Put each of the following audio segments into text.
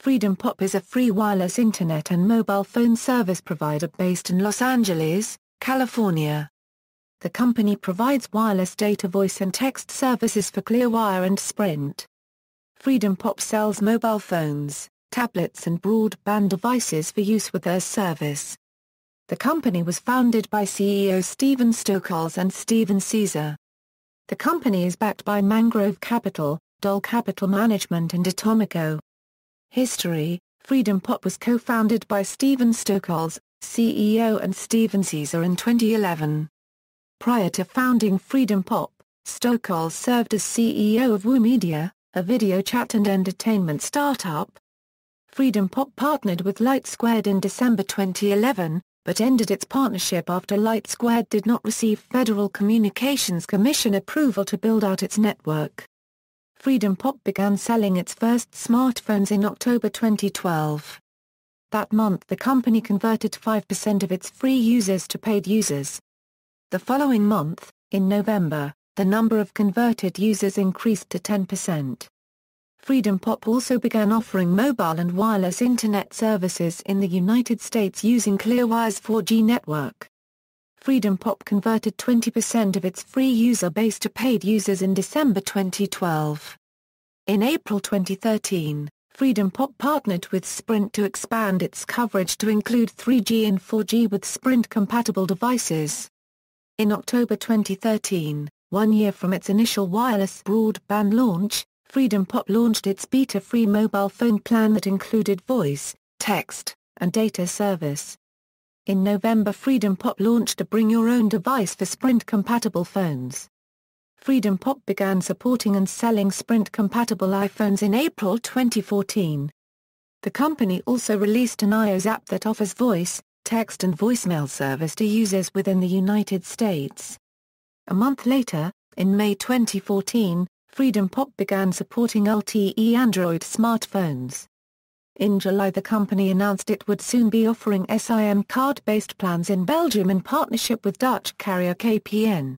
Freedom Pop is a free wireless internet and mobile phone service provider based in Los Angeles, California. The company provides wireless data voice and text services for Clearwire and Sprint. Freedom Pop sells mobile phones, tablets and broadband devices for use with their service. The company was founded by CEO Steven Stokols and Steven Caesar. The company is backed by Mangrove Capital, Doll Capital Management and Atomico. History Freedom Pop was co-founded by Steven Stokols, CEO and Steven Caesar in 2011. Prior to founding Freedom Pop, Stokols served as CEO of Woo Media, a video chat and entertainment startup. Freedom Pop partnered with Light Squared in December 2011, but ended its partnership after Light Squared did not receive Federal Communications Commission approval to build out its network. Freedom Pop began selling its first smartphones in October 2012. That month the company converted 5% of its free users to paid users. The following month, in November, the number of converted users increased to 10%. Freedom Pop also began offering mobile and wireless internet services in the United States using Clearwire's 4G network. Freedom Pop converted 20% of its free user base to paid users in December 2012. In April 2013, Freedom Pop partnered with Sprint to expand its coverage to include 3G and 4G with Sprint-compatible devices. In October 2013, one year from its initial wireless broadband launch, Freedom Pop launched its beta-free mobile phone plan that included voice, text, and data service. In November Freedom Pop launched a bring your own device for Sprint compatible phones. Freedom Pop began supporting and selling Sprint compatible iPhones in April 2014. The company also released an iOS app that offers voice, text and voicemail service to users within the United States. A month later, in May 2014, Freedom Pop began supporting LTE Android smartphones. In July the company announced it would soon be offering SIM card-based plans in Belgium in partnership with Dutch carrier KPN.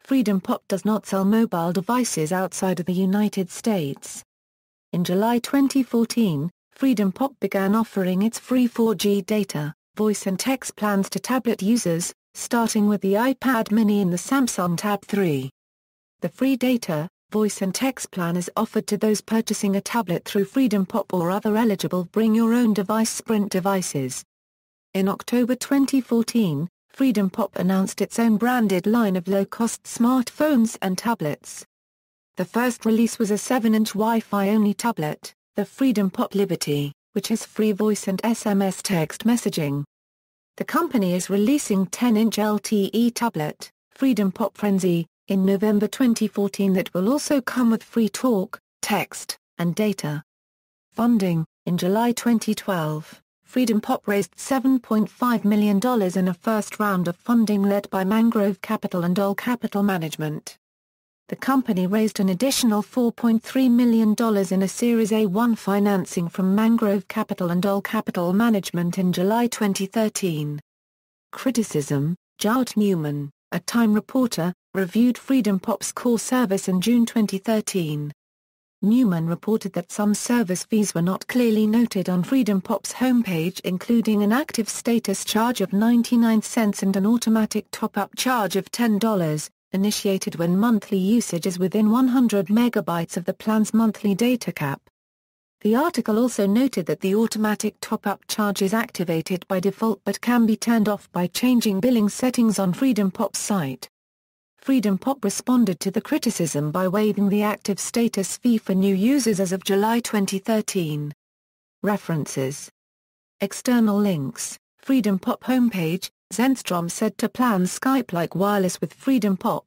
Freedom Pop does not sell mobile devices outside of the United States. In July 2014, Freedom Pop began offering its free 4G data, voice and text plans to tablet users, starting with the iPad mini and the Samsung Tab 3. The free data, voice and text plan is offered to those purchasing a tablet through Freedom Pop or other eligible Bring Your Own Device Sprint devices. In October 2014, Freedom Pop announced its own branded line of low-cost smartphones and tablets. The first release was a 7-inch Wi-Fi only tablet, the Freedom Pop Liberty, which has free voice and SMS text messaging. The company is releasing 10-inch LTE tablet, Freedom Pop Frenzy, in November 2014 that will also come with free talk, text, and data. Funding In July 2012, Freedom Pop raised $7.5 million in a first round of funding led by Mangrove Capital and All Capital Management. The company raised an additional $4.3 million in a Series A1 financing from Mangrove Capital and All Capital Management in July 2013. Criticism Jart Newman, a Time reporter, reviewed Freedom Pop's core service in June 2013. Newman reported that some service fees were not clearly noted on Freedom Pop's homepage including an active status charge of 99 cents and an automatic top-up charge of $10, initiated when monthly usage is within 100 megabytes of the plan's monthly data cap. The article also noted that the automatic top-up charge is activated by default but can be turned off by changing billing settings on Freedom Pop's site. Freedom Pop responded to the criticism by waiving the active status fee for new users as of July 2013. References External links Freedom Pop homepage, Zenstrom said to plan Skype-like wireless with Freedom Pop.